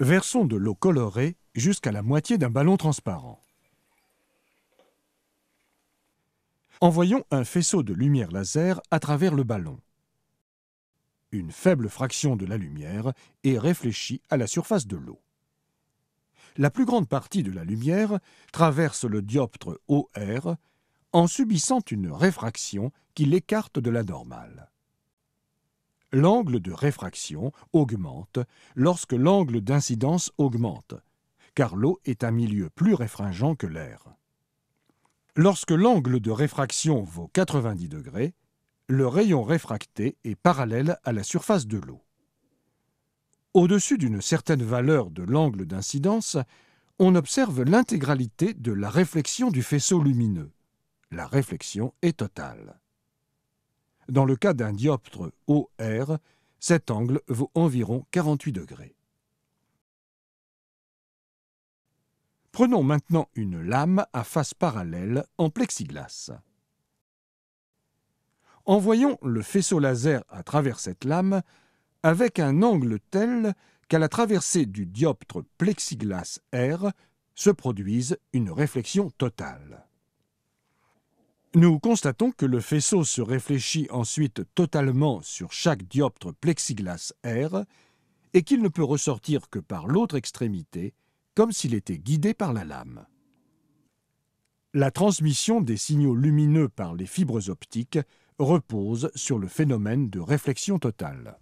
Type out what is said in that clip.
Versons de l'eau colorée jusqu'à la moitié d'un ballon transparent. Envoyons un faisceau de lumière laser à travers le ballon. Une faible fraction de la lumière est réfléchie à la surface de l'eau. La plus grande partie de la lumière traverse le dioptre OR en subissant une réfraction qui l'écarte de la normale. L'angle de réfraction augmente lorsque l'angle d'incidence augmente, car l'eau est un milieu plus réfringent que l'air. Lorsque l'angle de réfraction vaut 90 degrés, le rayon réfracté est parallèle à la surface de l'eau. Au-dessus d'une certaine valeur de l'angle d'incidence, on observe l'intégralité de la réflexion du faisceau lumineux. La réflexion est totale. Dans le cas d'un dioptre OR, cet angle vaut environ 48 degrés. Prenons maintenant une lame à face parallèle en plexiglas. Envoyons le faisceau laser à travers cette lame avec un angle tel qu'à la traversée du dioptre plexiglas R se produise une réflexion totale. Nous constatons que le faisceau se réfléchit ensuite totalement sur chaque dioptre plexiglas R et qu'il ne peut ressortir que par l'autre extrémité, comme s'il était guidé par la lame. La transmission des signaux lumineux par les fibres optiques repose sur le phénomène de réflexion totale.